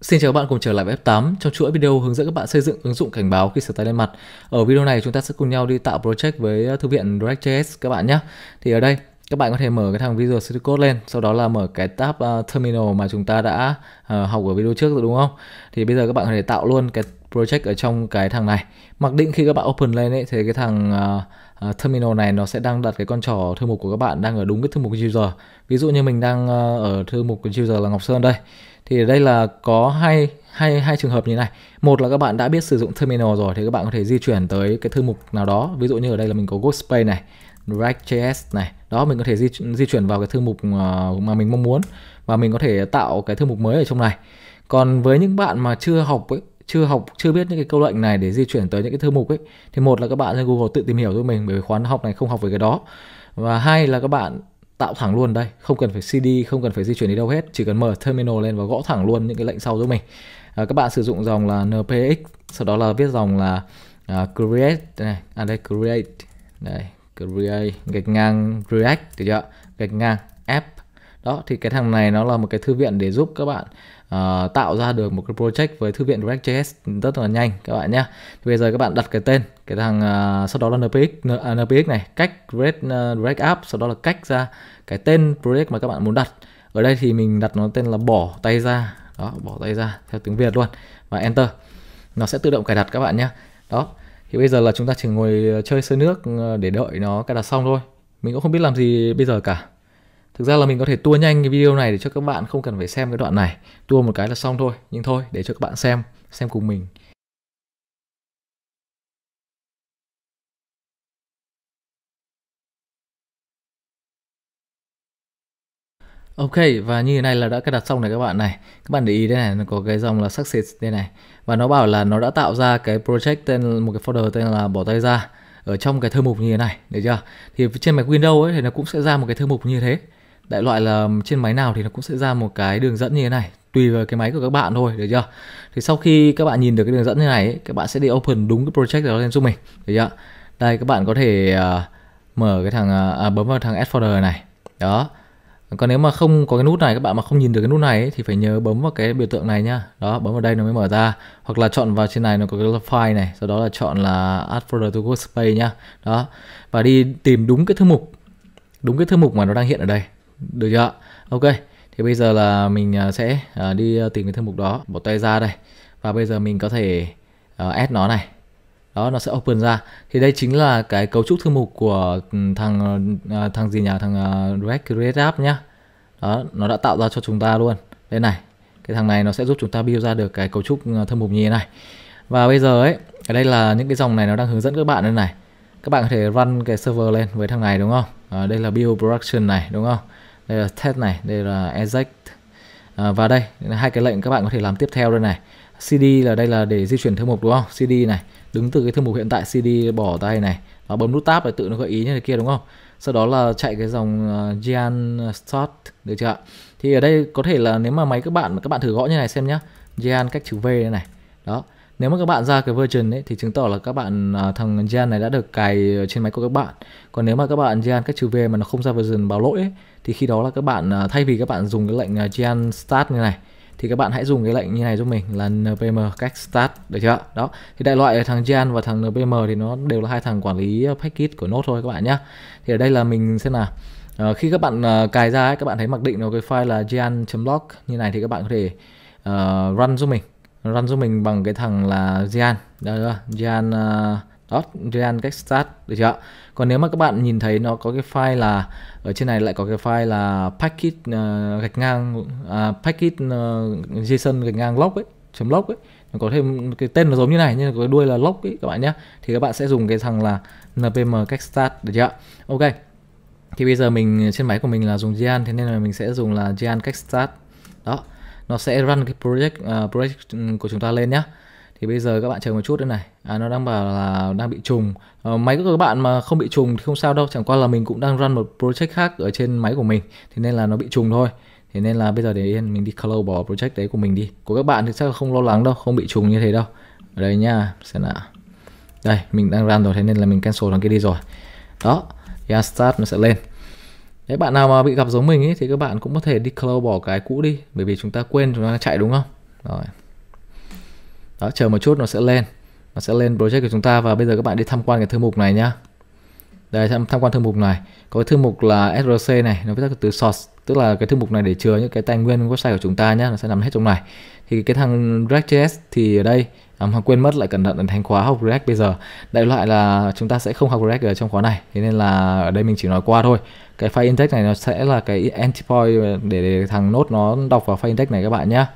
Xin chào các bạn cùng trở lại với F8 trong chuỗi video hướng dẫn các bạn xây dựng ứng dụng cảnh báo khi sửa tay lên mặt. Ở video này chúng ta sẽ cùng nhau đi tạo project với thư viện React.js các bạn nhé. Thì ở đây các bạn có thể mở cái thằng Visual Studio Code lên sau đó là mở cái tab uh, terminal mà chúng ta đã uh, học ở video trước rồi đúng không thì bây giờ các bạn có thể tạo luôn cái project ở trong cái thằng này mặc định khi các bạn open lên ấy thì cái thằng uh, terminal này nó sẽ đang đặt cái con trỏ thư mục của các bạn đang ở đúng cái thư mục user ví dụ như mình đang uh, ở thư mục user là Ngọc Sơn đây thì ở đây là có hai hai hai trường hợp như này một là các bạn đã biết sử dụng terminal rồi thì các bạn có thể di chuyển tới cái thư mục nào đó ví dụ như ở đây là mình có Ghostspace này React.js này đó mình có thể di, di chuyển vào cái thư mục ờ, mà mình mong muốn và mình có thể tạo cái thư mục mới ở trong này còn với những bạn mà chưa học ấy chưa học chưa biết những cái câu lệnh này để di chuyển tới những cái thư mục ấy thì một là các bạn lên Google tự tìm hiểu cho mình bởi vì khóa học này không học về cái đó và hai là các bạn tạo thẳng luôn đây không cần phải CD không cần phải di chuyển đi đâu hết chỉ cần mở terminal lên và gõ thẳng luôn những cái lệnh sau giúp mình à, các bạn sử dụng dòng là npx sau đó là viết dòng là uh, create này à đây create đây create gạch ngang react được chưa gạch ngang app đó thì cái thằng này nó là một cái thư viện để giúp các bạn uh, tạo ra được một cái project với thư viện React.js rất là nhanh các bạn nhé bây giờ các bạn đặt cái tên cái thằng uh, sau đó là npx npx à, này cách create uh, ờ, React app sau đó là cách ra cái tên project mà các bạn muốn đặt ở đây thì mình đặt nó tên là bỏ tay ra đó bỏ tay ra theo tiếng Việt luôn và enter nó sẽ tự động cài đặt các bạn nhé đó thì bây giờ là chúng ta chỉ ngồi ờ, chơi sơi nước ờ, để đợi nó cài đặt xong thôi mình cũng không biết làm gì bây giờ cả thực ra là mình có thể tua nhanh cái video này để cho các bạn không cần phải xem cái đoạn này tua một cái là xong thôi nhưng thôi để cho các bạn xem xem cùng mình Ok và như thế này là đã cài đặt xong này các bạn này Các bạn để ý đây này nó có cái dòng là success đây này Và nó bảo là nó đã tạo ra cái project tên một cái folder tên là bỏ tay ra Ở trong cái thư mục như thế này được chưa Thì trên máy Windows ấy thì nó cũng sẽ ra một cái thư mục như thế Đại loại là trên máy nào thì nó cũng sẽ ra một cái đường dẫn như thế này tùy vào cái máy của các bạn thôi được chưa thì sau khi các bạn nhìn được cái đường dẫn như này ấy, các bạn sẽ đi open đúng cái project đó lên giúp mình được chưa đây các bạn có thể uh, mở cái thằng uh, bấm vào thằng add folder này đó còn nếu mà không có cái nút này các bạn mà không nhìn được cái nút này ấy, thì phải nhớ bấm vào cái biểu tượng này nhá đó bấm vào đây nó mới mở ra hoặc là chọn vào trên này nó có cái file này sau đó là chọn là add folder to workspace nhá đó và đi tìm đúng cái thư mục đúng cái thư mục mà nó đang hiện ở đây được chưa ạ ok thì bây giờ là mình à, sẽ à, đi à, tìm cái thư mục đó bỏ tay ra đây và bây giờ mình có thể add nó này đó nó sẽ open ra thì đây chính là cái cấu trúc thư mục của ừ, thằng à, thằng gì nhỉ thằng à, React Create App nhá đó nó đã tạo ra cho chúng ta luôn đây này cái thằng này nó sẽ giúp chúng ta build ra được cái cấu trúc à, thư mục như thế này và bây giờ ấy ở đây là những cái dòng này nó đang hướng dẫn các bạn đây này các bạn có thể run cái server lên với thằng này đúng không à, đây là build production này đúng không đây là test này đây là exact à, ờ, và đây hai cái lệnh các bạn có thể làm tiếp theo đây này CD là đây là để di chuyển thư mục đúng không? CD này, đứng từ cái thư mục hiện tại CD bỏ tay này, và bấm nút tab để tự nó gợi ý như thế kia đúng không? Sau đó là chạy cái dòng uh, Gian Start được chưa ạ? Thì ở đây có thể là nếu mà máy các bạn các bạn thử gõ như này xem nhá. Gian cách chữ V đây này. Đó. Nếu mà các bạn ra cái version ấy thì chứng tỏ là các bạn uh, thằng Gian này đã được cài trên máy của các bạn. Còn nếu mà các bạn Gian cách chữ V mà nó không ra version báo lỗi ấy, thì khi đó là các bạn uh, thay vì các bạn dùng cái lệnh Gian Start như này thì các bạn hãy dùng cái lệnh như này giúp mình là npm cách start được chưa đó thì đại loại là thằng Jan và thằng npm thì nó đều là hai thằng quản lý ờ, package của node thôi các bạn nhá thì ở đây là mình xem là uh, ờ, khi các bạn uh, cài ra ấy, các bạn thấy mặc định nó cái file là jan.log như này thì các bạn có thể uh, run giúp mình run giúp mình bằng cái thằng là jan đây là jan uh, đó, real cách start được chưa ạ? còn nếu mà các bạn nhìn thấy nó có cái file là ở trên này lại có cái file là packet uh, ờ, gạch ngang uh, à, packet uh, ờ, json gạch ngang log ấy chấm log ấy nó có thêm cái tên nó giống như này nhưng có cái đuôi là log ấy các bạn nhé thì các bạn sẽ dùng cái thằng là npm cách start được chưa ạ? ok thì bây giờ mình trên máy của mình là dùng gian thế nên là mình sẽ dùng là gian cách start đó nó sẽ run cái project uh, project của chúng ta lên nhé thì bây giờ các bạn chờ một chút đây này à, nó đang bảo là đang bị trùng à, máy của các bạn mà không bị trùng thì không sao đâu chẳng qua là mình cũng đang run một project khác ở trên máy của mình thế nên là nó bị trùng thôi thế nên là bây giờ để yên mình đi close bỏ project đấy của mình đi của các bạn thì chắc là không lo lắng đâu không bị trùng như thế đâu ở đây nha xem nào đây mình đang run rồi thế nên là mình cancel thằng kia đi rồi đó yeah, à, start nó sẽ lên Đấy, bạn nào mà bị gặp giống mình ấy, thì các bạn cũng có thể đi close bỏ cái cũ đi bởi vì chúng ta quên chúng ta chạy đúng không rồi đó chờ một chút nó sẽ lên nó sẽ lên project của chúng ta và bây giờ các bạn đi tham quan cái thư mục này nhá đây tham, tham quan thư mục này có cái thư mục là src này nó viết từ source tức là cái thư mục này để chứa những cái tài nguyên website của chúng ta nhá nó sẽ nằm hết trong này thì cái thằng React.js thì ở đây um, quên mất lại cẩn thận thành khóa học React bây giờ đại loại là chúng ta sẽ không học React ở trong khóa này thế nên là ở đây mình chỉ nói qua thôi cái file index này nó sẽ là cái endpoint để, để thằng nốt nó đọc vào file index này các bạn nhá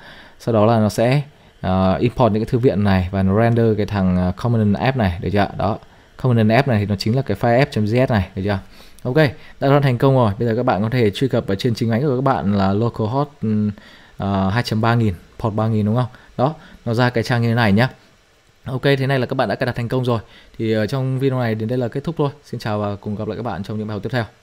sau đó là nó sẽ uh, import những cái thư viện này và nó render cái thằng ờ, Common app này được chưa đó Common app này thì nó chính là cái file app.js này được chưa ok đã run thành công rồi bây giờ các bạn có thể truy cập ở trên chính ánh của các bạn là localhost uh, ờ, 2.3 nghìn port 3 nghìn đúng không đó nó ra cái trang như thế này nhá Ok, thế này là các bạn đã cài đặt thành công rồi. Thì trong video này đến đây là kết thúc thôi. Xin chào và cùng gặp lại các bạn trong những bài học tiếp theo.